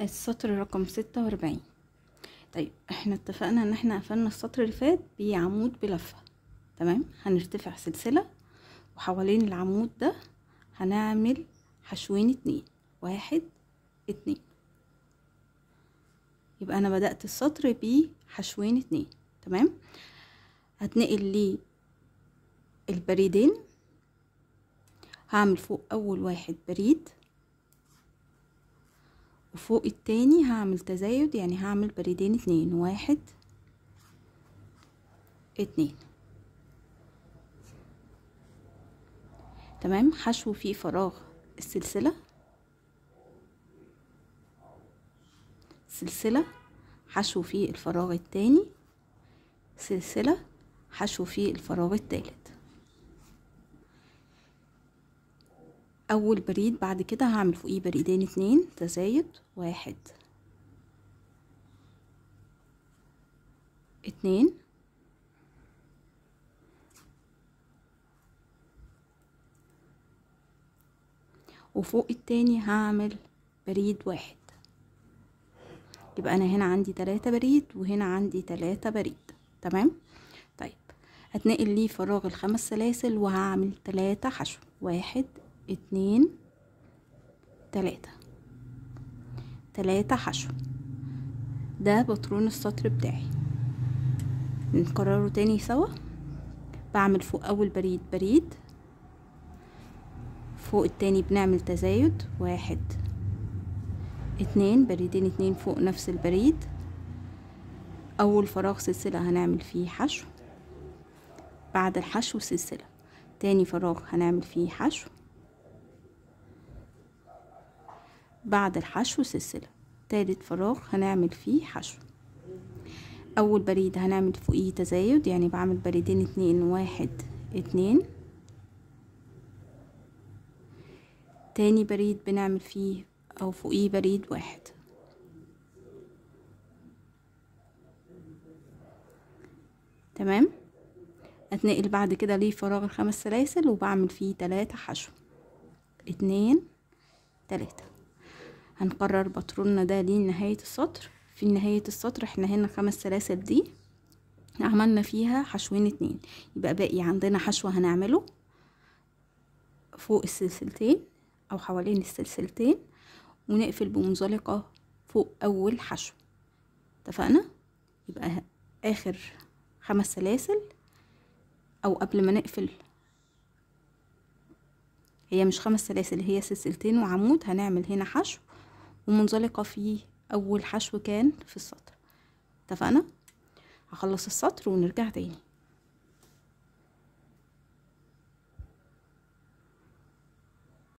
السطر رقم ستة واربعين طيب احنا اتفقنا ان احنا قفلنا السطر اللي فات بعمود بلفة تمام هنرتفع سلسلة وحوالين العمود ده هنعمل حشوين اتنين واحد اتنين يبقى انا بدأت السطر بحشوين اتنين تمام هتنقل للبريدين هعمل فوق اول واحد بريد وفوق التاني هعمل تزايد يعني هعمل بريدين اتنين واحد اتنين تمام حشو فيه فراغ السلسلة سلسلة حشو فيه الفراغ التاني سلسلة حشو فيه الفراغ التالت اول بريد بعد كده هعمل فوقيه بريدين اتنين تزايد واحد اتنين وفوق التاني هعمل بريد واحد يبقى انا هنا عندي تلاتة بريد وهنا عندي تلاتة بريد تمام طيب هتنقل لي فراغ الخمس سلاسل وهعمل تلاتة حشو واحد اتنين تلاتة تلاتة حشو ده بطرون السطر بتاعي نكرره تاني سوا بعمل فوق اول بريد بريد فوق التاني بنعمل تزايد واحد اتنين بريدين اتنين فوق نفس البريد اول فراغ سلسلة هنعمل فيه حشو بعد الحشو سلسلة تاني فراغ هنعمل فيه حشو بعد الحشو سلسلة تالت فراغ هنعمل فيه حشو اول بريد هنعمل فوقيه تزايد يعني بعمل بريدين اتنين واحد اتنين تاني بريد بنعمل فيه او فوقيه بريد واحد تمام اتنقل بعد كده لفراغ الخمس سلاسل وبعمل فيه تلاتة حشو اتنين تلاتة هنقرر بطروننا ده لنهاية السطر في نهاية السطر احنا هنا خمس سلاسل دي عملنا فيها حشوين اتنين يبقى باقي عندنا حشو هنعمله فوق السلسلتين او حوالين السلسلتين ونقفل بمنزلقة فوق اول حشو اتفقنا يبقى اخر خمس سلاسل او قبل ما نقفل هي مش خمس سلاسل هي سلسلتين وعمود هنعمل هنا حشو ومنزلقة فيه أول حشو كان في السطر اتفقنا هخلص السطر ونرجع تاني